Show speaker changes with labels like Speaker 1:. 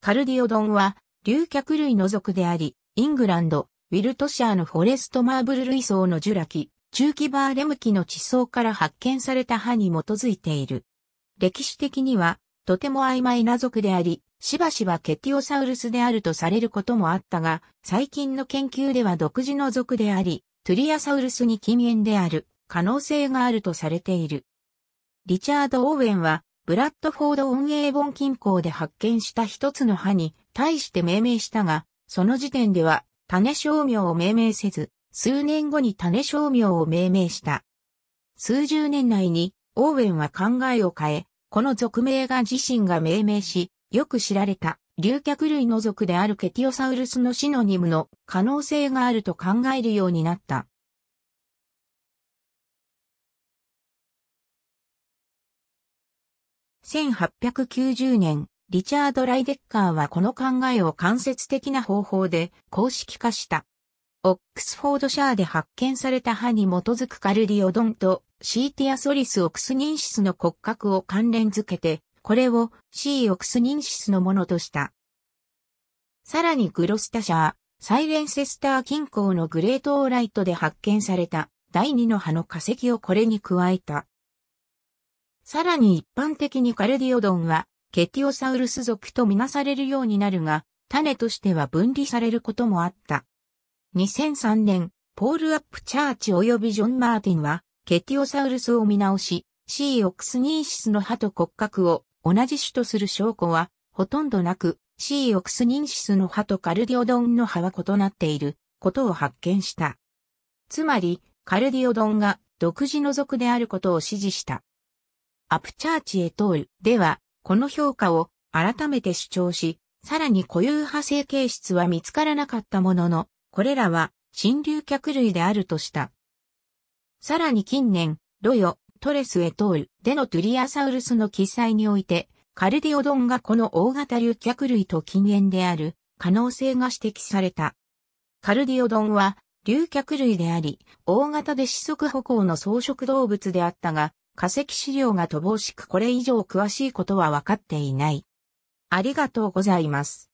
Speaker 1: カルディオドンは、竜脚類の属であり、イングランド、ウィルトシャーのフォレストマーブル類層のジュラ紀、中期バーレム紀の地層から発見された歯に基づいている。歴史的には、とても曖昧な属であり、しばしばケティオサウルスであるとされることもあったが、最近の研究では独自の属であり、トゥリアサウルスに近縁である可能性があるとされている。リチャード・オーウェンはブラッドフォード・運営本近郊で発見した一つの歯に対して命名したが、その時点では種商名を命名せず、数年後に種商名を命名した。数十年内にオーウェンは考えを変え、この属名が自身が命名し、よく知られた竜脚類の属であるケティオサウルスのシノニムの可能性があると考えるようになった。1890年、リチャード・ライデッカーはこの考えを間接的な方法で公式化した。オックスフォードシャーで発見された歯に基づくカルディオドンとシーティアソリスオクスニンシスの骨格を関連づけて、これをシーオクスニンシスのものとした。さらにグロスタシャー、サイレンセスター近郊のグレートオーライトで発見された第二の歯の化石をこれに加えた。さらに一般的にカルディオドンはケティオサウルス属とみなされるようになるが、種としては分離されることもあった。2003年、ポール・アップ・チャーチ及びジョン・マーティンは、ケティオサウルスを見直し、シー・オクスニーシスの歯と骨格を同じ種とする証拠は、ほとんどなく、シー・オクスニンシスの歯とカルディオドンの歯は異なっていることを発見した。つまり、カルディオドンが独自の属であることを指示した。アプチャーチへ通るでは、この評価を改めて主張し、さらに固有派生形質は見つからなかったものの、これらは新流脚類であるとした。さらに近年、ロヨ、トレスエトールでのトゥリアサウルスの記載において、カルディオドンがこの大型流脚類と近縁である可能性が指摘された。カルディオドンは流脚類であり、大型で四足歩行の草食動物であったが、化石資料が乏しくこれ以上詳しいことは分かっていない。ありがとうございます。